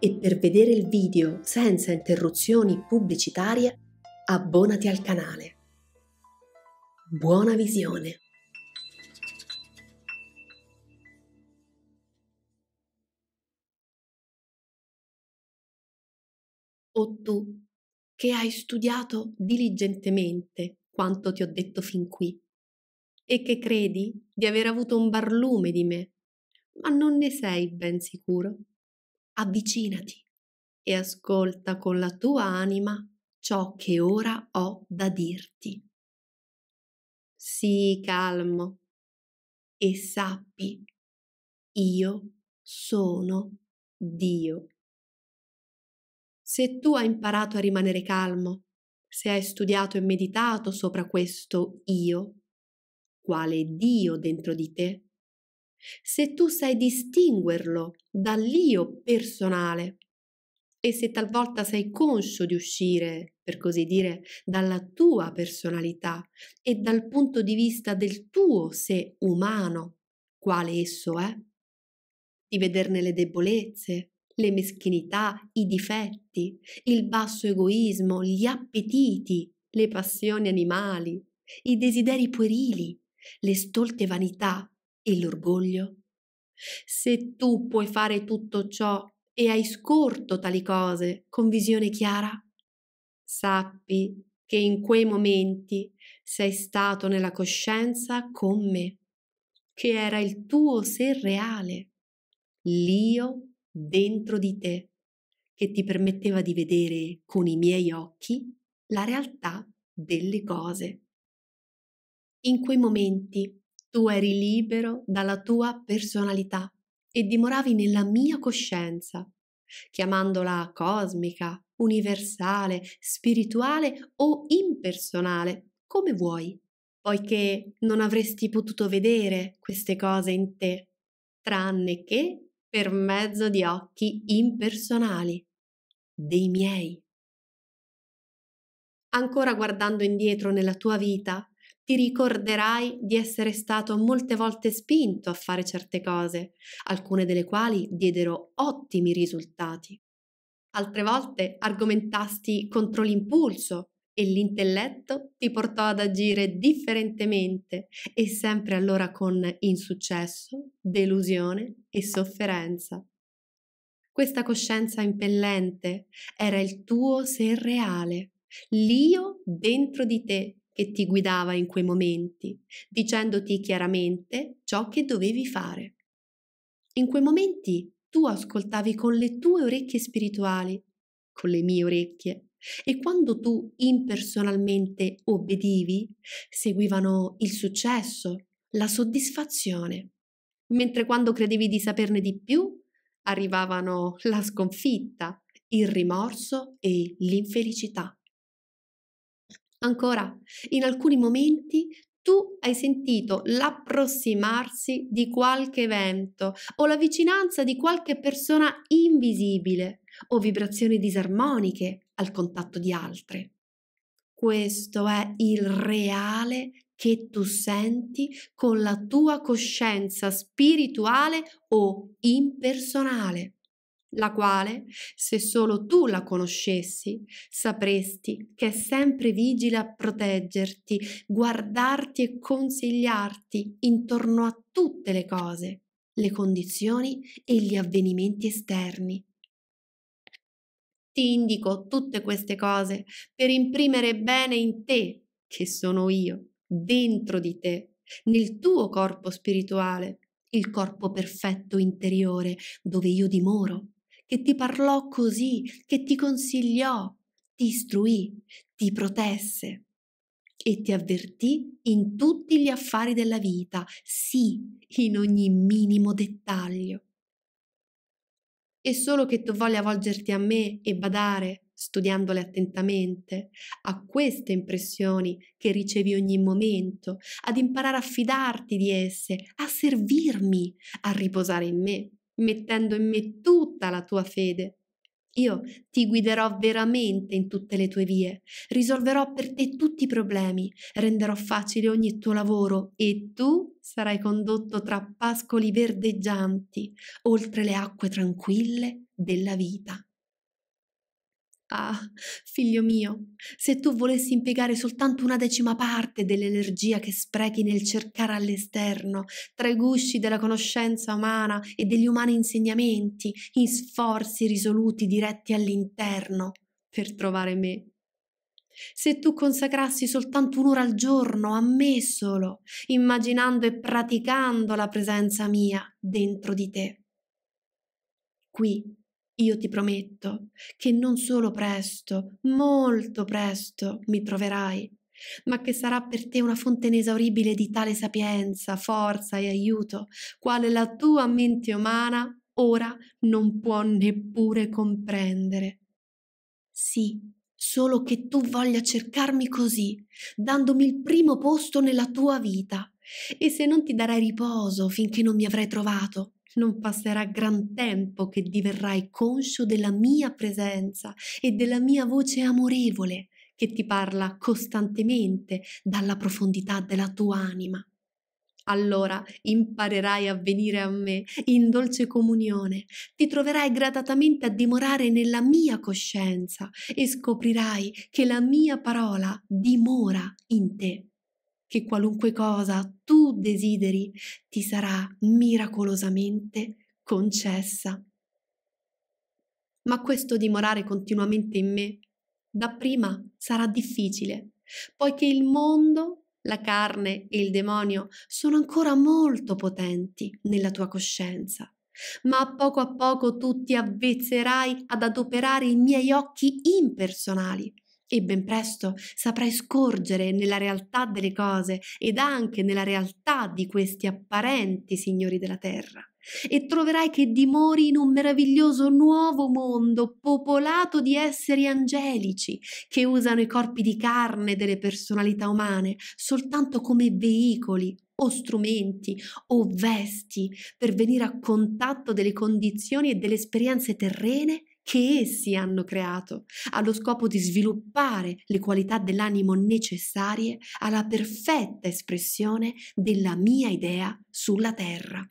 e per vedere il video senza interruzioni pubblicitarie abbonati al canale. Buona visione! O tu, che hai studiato diligentemente quanto ti ho detto fin qui, e che credi di aver avuto un barlume di me, ma non ne sei ben sicuro avvicinati e ascolta con la tua anima ciò che ora ho da dirti. Sii calmo e sappi, io sono Dio. Se tu hai imparato a rimanere calmo, se hai studiato e meditato sopra questo io, quale Dio dentro di te, se tu sai distinguerlo dall'io personale e se talvolta sei conscio di uscire, per così dire, dalla tua personalità e dal punto di vista del tuo sé umano, quale esso è, di vederne le debolezze, le meschinità, i difetti, il basso egoismo, gli appetiti, le passioni animali, i desideri puerili, le stolte vanità e l'orgoglio? Se tu puoi fare tutto ciò e hai scorto tali cose con visione chiara, sappi che in quei momenti sei stato nella coscienza con me, che era il tuo sé reale, l'io dentro di te, che ti permetteva di vedere con i miei occhi la realtà delle cose. In quei momenti tu eri libero dalla tua personalità e dimoravi nella mia coscienza, chiamandola cosmica, universale, spirituale o impersonale, come vuoi, poiché non avresti potuto vedere queste cose in te, tranne che per mezzo di occhi impersonali, dei miei. Ancora guardando indietro nella tua vita, ti ricorderai di essere stato molte volte spinto a fare certe cose, alcune delle quali diedero ottimi risultati. Altre volte argomentasti contro l'impulso e l'intelletto ti portò ad agire differentemente e sempre allora con insuccesso, delusione e sofferenza. Questa coscienza impellente era il tuo sé reale, l'io dentro di te che ti guidava in quei momenti, dicendoti chiaramente ciò che dovevi fare. In quei momenti tu ascoltavi con le tue orecchie spirituali, con le mie orecchie, e quando tu impersonalmente obbedivi, seguivano il successo, la soddisfazione, mentre quando credevi di saperne di più, arrivavano la sconfitta, il rimorso e l'infelicità. Ancora, in alcuni momenti tu hai sentito l'approssimarsi di qualche evento o la vicinanza di qualche persona invisibile o vibrazioni disarmoniche al contatto di altre. Questo è il reale che tu senti con la tua coscienza spirituale o impersonale la quale, se solo tu la conoscessi, sapresti che è sempre vigile a proteggerti, guardarti e consigliarti intorno a tutte le cose, le condizioni e gli avvenimenti esterni. Ti indico tutte queste cose per imprimere bene in te, che sono io, dentro di te, nel tuo corpo spirituale, il corpo perfetto interiore dove io dimoro che ti parlò così, che ti consigliò, ti istruì, ti protesse e ti avvertì in tutti gli affari della vita, sì, in ogni minimo dettaglio. E solo che tu voglia volgerti a me e badare, studiandole attentamente, a queste impressioni che ricevi ogni momento, ad imparare a fidarti di esse, a servirmi, a riposare in me mettendo in me tutta la tua fede. Io ti guiderò veramente in tutte le tue vie, risolverò per te tutti i problemi, renderò facile ogni tuo lavoro e tu sarai condotto tra pascoli verdeggianti, oltre le acque tranquille della vita. Ah, figlio mio, se tu volessi impiegare soltanto una decima parte dell'energia che sprechi nel cercare all'esterno, tra i gusci della conoscenza umana e degli umani insegnamenti, in sforzi risoluti diretti all'interno, per trovare me. Se tu consacrassi soltanto un'ora al giorno a me solo, immaginando e praticando la presenza mia dentro di te. Qui io ti prometto che non solo presto, molto presto mi troverai, ma che sarà per te una fonte inesauribile di tale sapienza, forza e aiuto, quale la tua mente umana ora non può neppure comprendere. Sì, solo che tu voglia cercarmi così, dandomi il primo posto nella tua vita, e se non ti darai riposo finché non mi avrai trovato, non passerà gran tempo che diverrai conscio della mia presenza e della mia voce amorevole che ti parla costantemente dalla profondità della tua anima. Allora imparerai a venire a me in dolce comunione, ti troverai gradatamente a dimorare nella mia coscienza e scoprirai che la mia parola dimora in te che qualunque cosa tu desideri ti sarà miracolosamente concessa. Ma questo dimorare continuamente in me, dapprima sarà difficile, poiché il mondo, la carne e il demonio sono ancora molto potenti nella tua coscienza. Ma a poco a poco tu ti avvezzerai ad adoperare i miei occhi impersonali e ben presto saprai scorgere nella realtà delle cose ed anche nella realtà di questi apparenti signori della terra. E troverai che dimori in un meraviglioso nuovo mondo popolato di esseri angelici che usano i corpi di carne delle personalità umane soltanto come veicoli o strumenti o vesti per venire a contatto delle condizioni e delle esperienze terrene che essi hanno creato, allo scopo di sviluppare le qualità dell'animo necessarie alla perfetta espressione della mia idea sulla terra.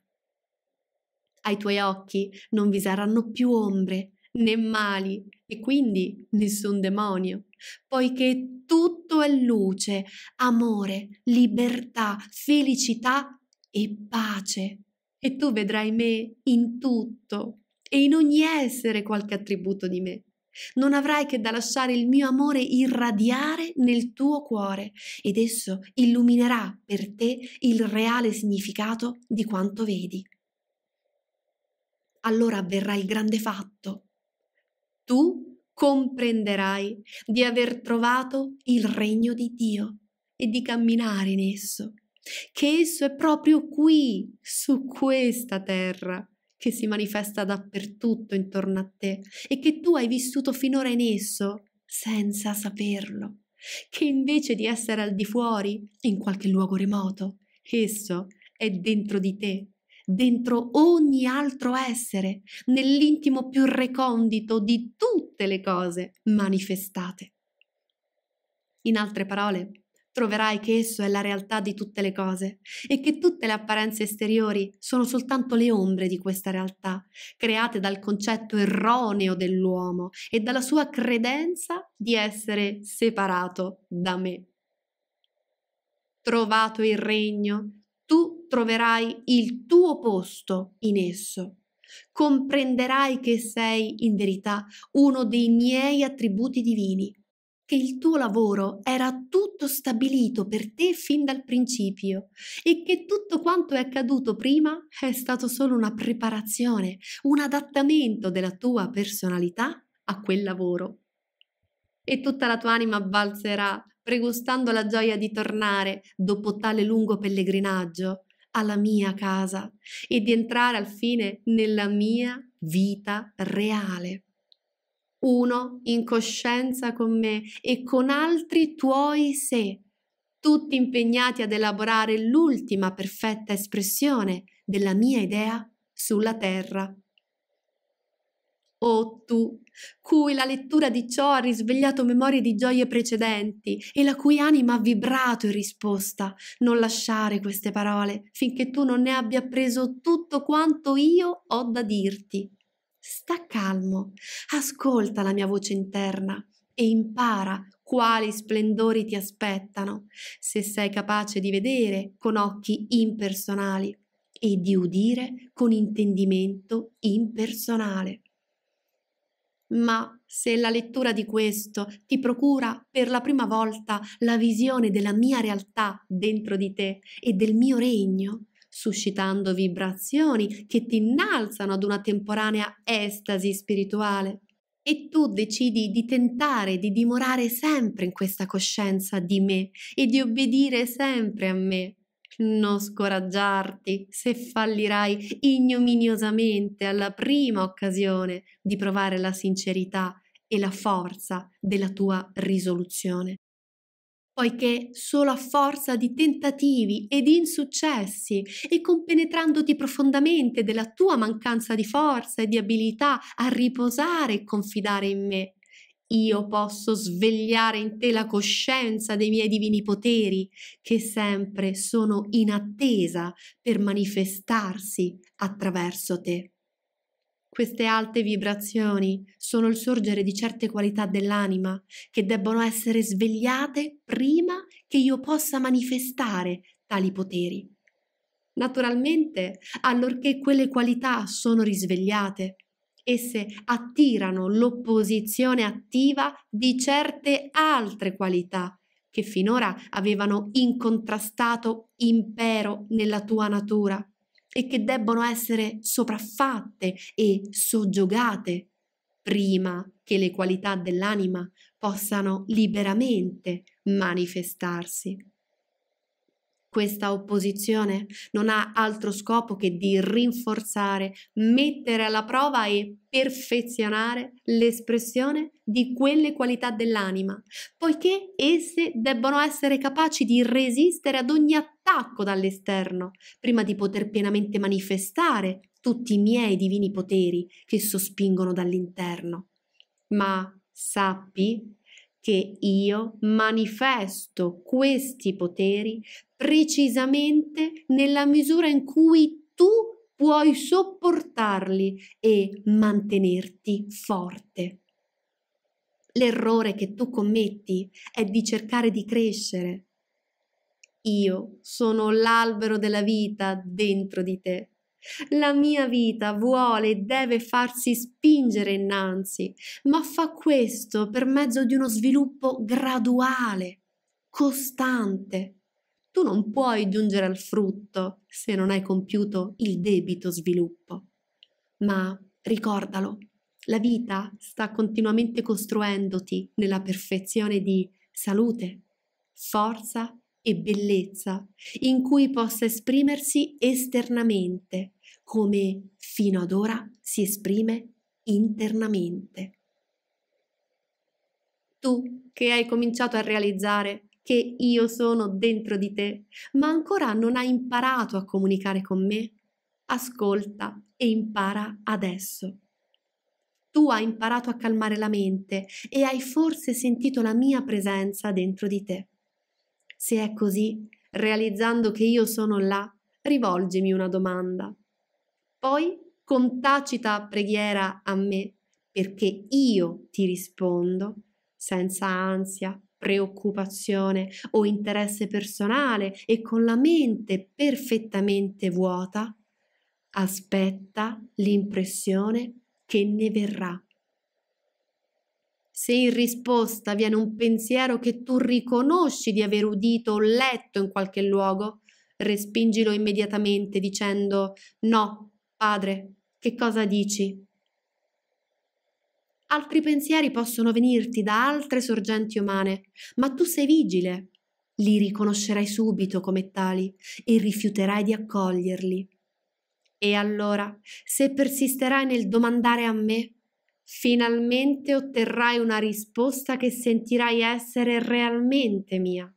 Ai tuoi occhi non vi saranno più ombre né mali e quindi nessun demonio, poiché tutto è luce, amore, libertà, felicità e pace. E tu vedrai me in tutto e in ogni essere qualche attributo di me. Non avrai che da lasciare il mio amore irradiare nel tuo cuore ed esso illuminerà per te il reale significato di quanto vedi. Allora avverrà il grande fatto. Tu comprenderai di aver trovato il regno di Dio e di camminare in esso, che esso è proprio qui, su questa terra che si manifesta dappertutto intorno a te e che tu hai vissuto finora in esso senza saperlo, che invece di essere al di fuori, in qualche luogo remoto, esso è dentro di te, dentro ogni altro essere, nell'intimo più recondito di tutte le cose manifestate. In altre parole, troverai che esso è la realtà di tutte le cose e che tutte le apparenze esteriori sono soltanto le ombre di questa realtà, create dal concetto erroneo dell'uomo e dalla sua credenza di essere separato da me. Trovato il regno, tu troverai il tuo posto in esso. Comprenderai che sei in verità uno dei miei attributi divini che il tuo lavoro era tutto stabilito per te fin dal principio e che tutto quanto è accaduto prima è stato solo una preparazione, un adattamento della tua personalità a quel lavoro. E tutta la tua anima balzerà, pregustando la gioia di tornare, dopo tale lungo pellegrinaggio, alla mia casa e di entrare al fine nella mia vita reale uno in coscienza con me e con altri tuoi sé, tutti impegnati ad elaborare l'ultima perfetta espressione della mia idea sulla terra. O oh, tu, cui la lettura di ciò ha risvegliato memorie di gioie precedenti e la cui anima ha vibrato in risposta, non lasciare queste parole finché tu non ne abbia preso tutto quanto io ho da dirti Sta calmo, ascolta la mia voce interna e impara quali splendori ti aspettano, se sei capace di vedere con occhi impersonali e di udire con intendimento impersonale. Ma se la lettura di questo ti procura per la prima volta la visione della mia realtà dentro di te e del mio regno, suscitando vibrazioni che ti innalzano ad una temporanea estasi spirituale. E tu decidi di tentare di dimorare sempre in questa coscienza di me e di obbedire sempre a me. Non scoraggiarti se fallirai ignominiosamente alla prima occasione di provare la sincerità e la forza della tua risoluzione poiché solo a forza di tentativi ed insuccessi e compenetrandoti profondamente della tua mancanza di forza e di abilità a riposare e confidare in me, io posso svegliare in te la coscienza dei miei divini poteri, che sempre sono in attesa per manifestarsi attraverso te. Queste alte vibrazioni sono il sorgere di certe qualità dell'anima che debbono essere svegliate prima che io possa manifestare tali poteri. Naturalmente, allorché quelle qualità sono risvegliate, esse attirano l'opposizione attiva di certe altre qualità che finora avevano incontrastato impero nella tua natura e che debbono essere sopraffatte e soggiogate prima che le qualità dell'anima possano liberamente manifestarsi. Questa opposizione non ha altro scopo che di rinforzare, mettere alla prova e perfezionare l'espressione di quelle qualità dell'anima, poiché esse debbono essere capaci di resistere ad ogni attacco dall'esterno, prima di poter pienamente manifestare tutti i miei divini poteri che sospingono dall'interno. Ma sappi che io manifesto questi poteri precisamente nella misura in cui tu puoi sopportarli e mantenerti forte. L'errore che tu commetti è di cercare di crescere. Io sono l'albero della vita dentro di te la mia vita vuole e deve farsi spingere innanzi, ma fa questo per mezzo di uno sviluppo graduale, costante. Tu non puoi giungere al frutto se non hai compiuto il debito sviluppo. Ma ricordalo, la vita sta continuamente costruendoti nella perfezione di salute, forza e bellezza in cui possa esprimersi esternamente, come fino ad ora si esprime internamente. Tu che hai cominciato a realizzare che io sono dentro di te, ma ancora non hai imparato a comunicare con me, ascolta e impara adesso. Tu hai imparato a calmare la mente e hai forse sentito la mia presenza dentro di te. Se è così, realizzando che io sono là, rivolgimi una domanda. Poi, con tacita preghiera a me, perché io ti rispondo, senza ansia, preoccupazione o interesse personale e con la mente perfettamente vuota, aspetta l'impressione che ne verrà se in risposta viene un pensiero che tu riconosci di aver udito o letto in qualche luogo, respingilo immediatamente dicendo no, padre, che cosa dici? Altri pensieri possono venirti da altre sorgenti umane, ma tu sei vigile, li riconoscerai subito come tali e rifiuterai di accoglierli. E allora, se persisterai nel domandare a me, finalmente otterrai una risposta che sentirai essere realmente mia.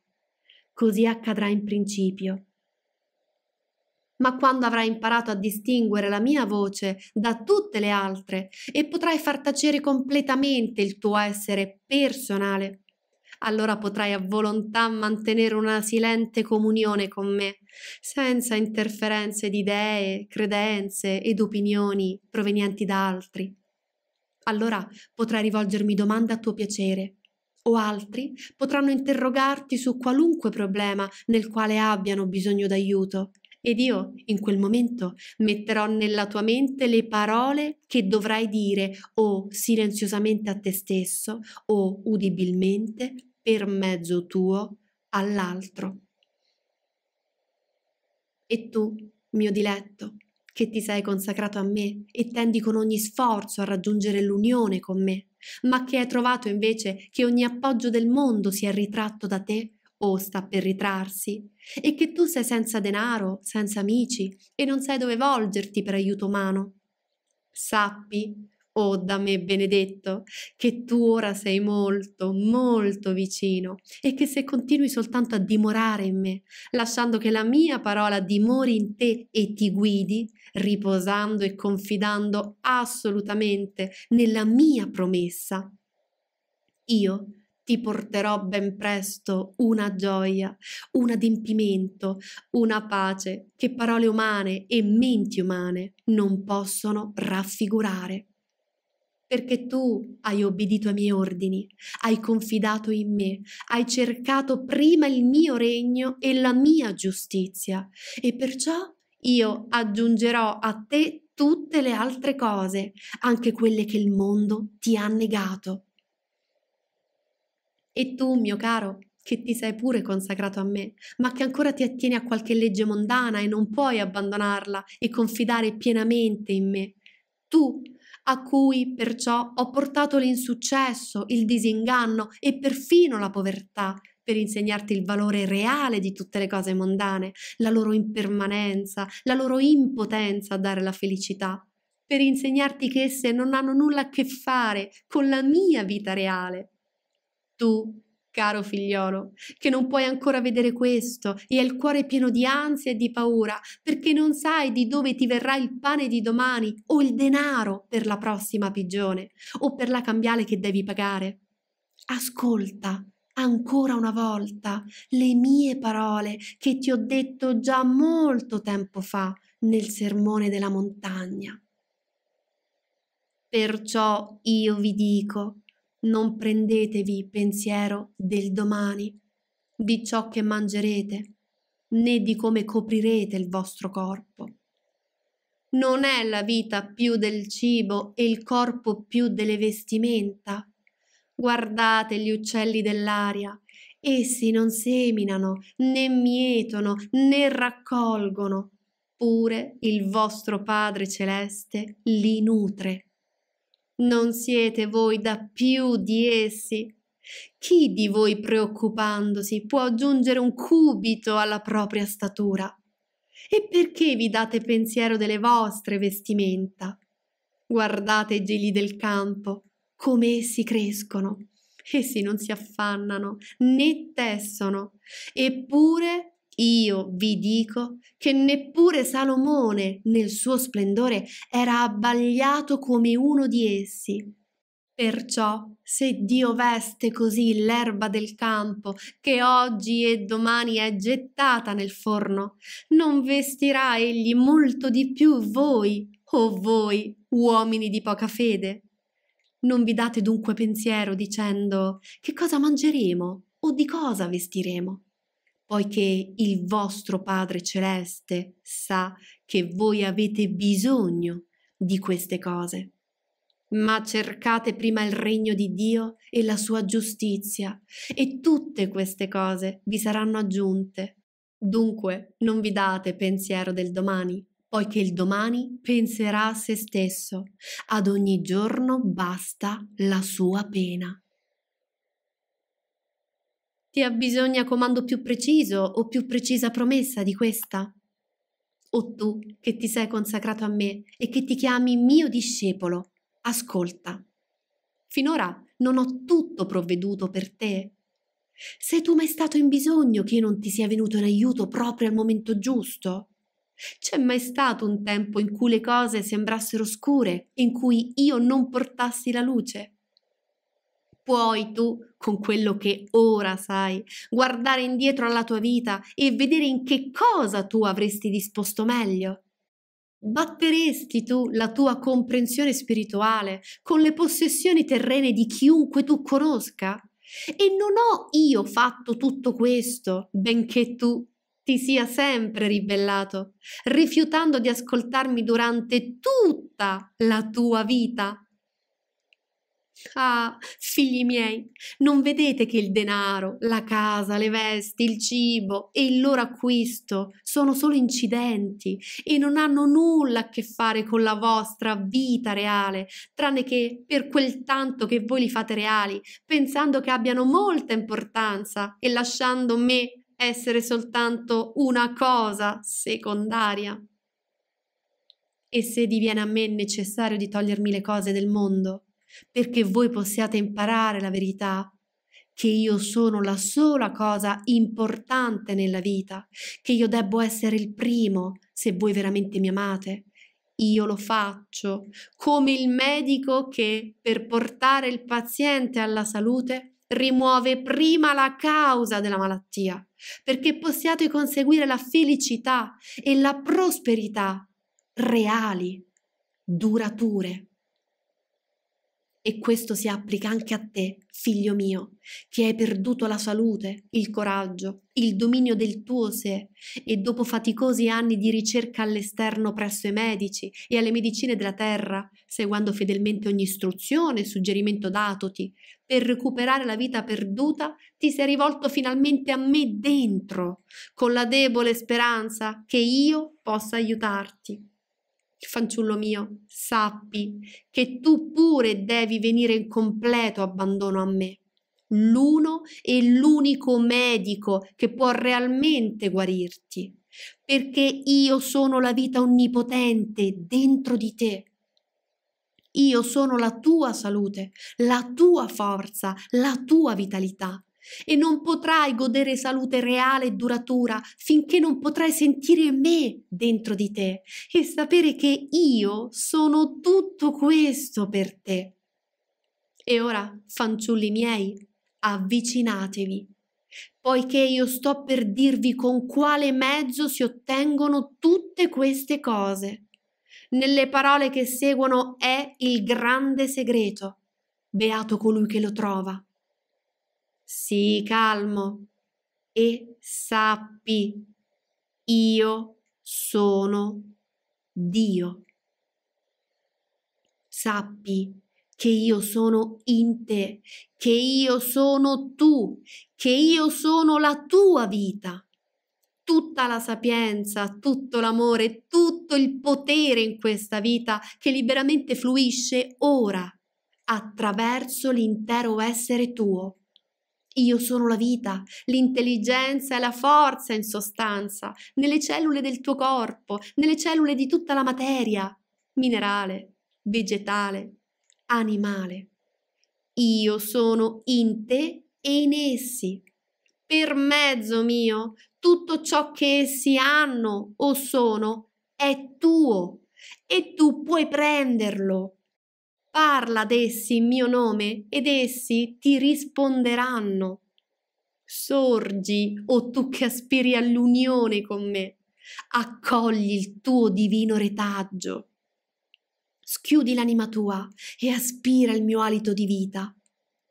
Così accadrà in principio. Ma quando avrai imparato a distinguere la mia voce da tutte le altre e potrai far tacere completamente il tuo essere personale, allora potrai a volontà mantenere una silente comunione con me, senza interferenze di idee, credenze ed opinioni provenienti da altri. Allora potrai rivolgermi domande a tuo piacere o altri potranno interrogarti su qualunque problema nel quale abbiano bisogno d'aiuto ed io in quel momento metterò nella tua mente le parole che dovrai dire o silenziosamente a te stesso o udibilmente per mezzo tuo all'altro. E tu, mio diletto, che ti sei consacrato a me e tendi con ogni sforzo a raggiungere l'unione con me, ma che hai trovato invece che ogni appoggio del mondo si è ritratto da te o sta per ritrarsi, e che tu sei senza denaro, senza amici e non sai dove volgerti per aiuto umano. Sappi Oh, da me benedetto, che tu ora sei molto, molto vicino e che se continui soltanto a dimorare in me, lasciando che la mia parola dimori in te e ti guidi, riposando e confidando assolutamente nella mia promessa, io ti porterò ben presto una gioia, un adempimento, una pace che parole umane e menti umane non possono raffigurare perché tu hai obbedito ai miei ordini, hai confidato in me, hai cercato prima il mio regno e la mia giustizia, e perciò io aggiungerò a te tutte le altre cose, anche quelle che il mondo ti ha negato. E tu, mio caro, che ti sei pure consacrato a me, ma che ancora ti attieni a qualche legge mondana e non puoi abbandonarla e confidare pienamente in me, tu a cui perciò ho portato l'insuccesso, il disinganno e perfino la povertà, per insegnarti il valore reale di tutte le cose mondane, la loro impermanenza, la loro impotenza a dare la felicità, per insegnarti che esse non hanno nulla a che fare con la mia vita reale. Tu Caro figliolo, che non puoi ancora vedere questo e hai il cuore pieno di ansia e di paura perché non sai di dove ti verrà il pane di domani o il denaro per la prossima pigione o per la cambiale che devi pagare. Ascolta ancora una volta le mie parole che ti ho detto già molto tempo fa nel sermone della montagna. Perciò io vi dico, non prendetevi pensiero del domani, di ciò che mangerete, né di come coprirete il vostro corpo. Non è la vita più del cibo e il corpo più delle vestimenta? Guardate gli uccelli dell'aria, essi non seminano, né mietono, né raccolgono, pure il vostro Padre Celeste li nutre. Non siete voi da più di essi. Chi di voi preoccupandosi può aggiungere un cubito alla propria statura? E perché vi date pensiero delle vostre vestimenta? Guardate i gigli del campo, come essi crescono. Essi non si affannano né tessono, eppure io vi dico che neppure Salomone nel suo splendore era abbagliato come uno di essi. Perciò, se Dio veste così l'erba del campo, che oggi e domani è gettata nel forno, non vestirà egli molto di più voi, o oh voi, uomini di poca fede? Non vi date dunque pensiero dicendo che cosa mangeremo o di cosa vestiremo? poiché il vostro Padre Celeste sa che voi avete bisogno di queste cose. Ma cercate prima il regno di Dio e la sua giustizia, e tutte queste cose vi saranno aggiunte. Dunque non vi date pensiero del domani, poiché il domani penserà a se stesso. Ad ogni giorno basta la sua pena. Ti abbisogna comando più preciso o più precisa promessa di questa? O tu che ti sei consacrato a me e che ti chiami mio discepolo, ascolta. Finora non ho tutto provveduto per te. Sei tu mai stato in bisogno che io non ti sia venuto in aiuto proprio al momento giusto? C'è mai stato un tempo in cui le cose sembrassero scure, in cui io non portassi la luce? Puoi tu, con quello che ora sai, guardare indietro alla tua vita e vedere in che cosa tu avresti disposto meglio? Batteresti tu la tua comprensione spirituale con le possessioni terrene di chiunque tu conosca? E non ho io fatto tutto questo, benché tu ti sia sempre ribellato, rifiutando di ascoltarmi durante tutta la tua vita Ah, figli miei, non vedete che il denaro, la casa, le vesti, il cibo e il loro acquisto sono solo incidenti e non hanno nulla a che fare con la vostra vita reale, tranne che per quel tanto che voi li fate reali, pensando che abbiano molta importanza e lasciando me essere soltanto una cosa secondaria. E se diviene a me necessario di togliermi le cose del mondo? perché voi possiate imparare la verità, che io sono la sola cosa importante nella vita, che io debbo essere il primo se voi veramente mi amate. Io lo faccio come il medico che per portare il paziente alla salute rimuove prima la causa della malattia, perché possiate conseguire la felicità e la prosperità reali, durature. E questo si applica anche a te, figlio mio, che hai perduto la salute, il coraggio, il dominio del tuo sé e dopo faticosi anni di ricerca all'esterno presso i medici e alle medicine della terra, seguendo fedelmente ogni istruzione e suggerimento datoti, per recuperare la vita perduta, ti sei rivolto finalmente a me dentro, con la debole speranza che io possa aiutarti fanciullo mio, sappi che tu pure devi venire in completo abbandono a me. L'uno e l'unico medico che può realmente guarirti, perché io sono la vita onnipotente dentro di te. Io sono la tua salute, la tua forza, la tua vitalità e non potrai godere salute reale e duratura finché non potrai sentire me dentro di te e sapere che io sono tutto questo per te. E ora, fanciulli miei, avvicinatevi, poiché io sto per dirvi con quale mezzo si ottengono tutte queste cose. Nelle parole che seguono è il grande segreto. Beato colui che lo trova sii calmo e sappi, io sono Dio. Sappi che io sono in te, che io sono tu, che io sono la tua vita. Tutta la sapienza, tutto l'amore, tutto il potere in questa vita che liberamente fluisce ora attraverso l'intero essere tuo io sono la vita, l'intelligenza e la forza in sostanza, nelle cellule del tuo corpo, nelle cellule di tutta la materia, minerale, vegetale, animale. Io sono in te e in essi, per mezzo mio, tutto ciò che essi hanno o sono è tuo e tu puoi prenderlo, Parla ad essi in mio nome ed essi ti risponderanno. Sorgi, o oh tu che aspiri all'unione con me, accogli il tuo divino retaggio. Schiudi l'anima tua e aspira il mio alito di vita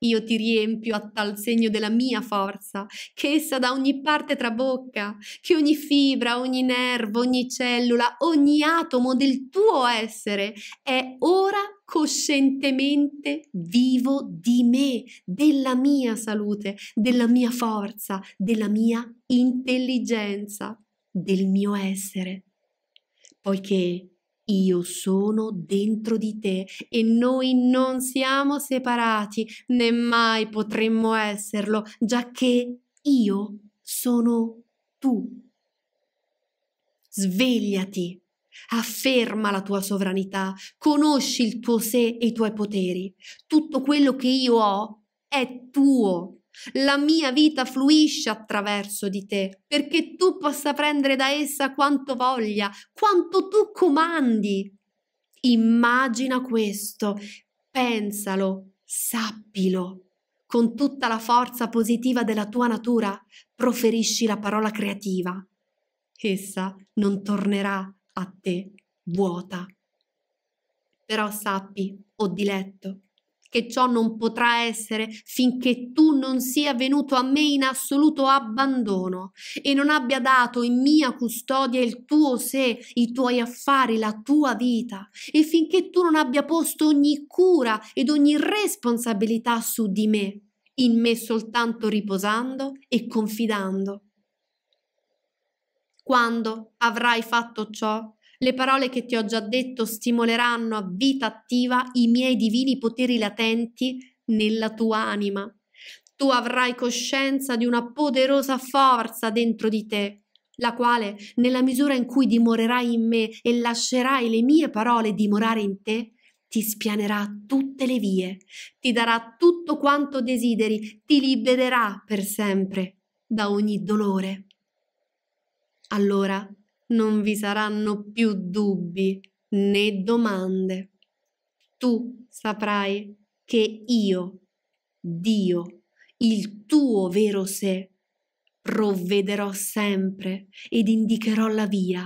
io ti riempio a tal segno della mia forza, che essa da ogni parte trabocca, che ogni fibra, ogni nervo, ogni cellula, ogni atomo del tuo essere è ora coscientemente vivo di me, della mia salute, della mia forza, della mia intelligenza, del mio essere. Poiché io sono dentro di te e noi non siamo separati, né mai potremmo esserlo, giacché io sono tu. Svegliati, afferma la tua sovranità, conosci il tuo sé e i tuoi poteri. Tutto quello che io ho è tuo. La mia vita fluisce attraverso di te, perché tu possa prendere da essa quanto voglia, quanto tu comandi. Immagina questo, pensalo, sappilo. Con tutta la forza positiva della tua natura, proferisci la parola creativa. Essa non tornerà a te vuota. Però sappi, o diletto, che ciò non potrà essere finché tu non sia venuto a me in assoluto abbandono e non abbia dato in mia custodia il tuo sé, i tuoi affari, la tua vita e finché tu non abbia posto ogni cura ed ogni responsabilità su di me, in me soltanto riposando e confidando. Quando avrai fatto ciò, le parole che ti ho già detto stimoleranno a vita attiva i miei divini poteri latenti nella tua anima. Tu avrai coscienza di una poderosa forza dentro di te, la quale, nella misura in cui dimorerai in me e lascerai le mie parole dimorare in te, ti spianerà tutte le vie, ti darà tutto quanto desideri, ti libererà per sempre da ogni dolore. Allora non vi saranno più dubbi né domande. Tu saprai che io, Dio, il tuo vero sé, provvederò sempre ed indicherò la via.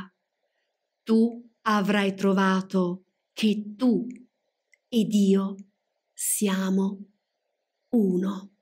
Tu avrai trovato che tu ed io siamo uno.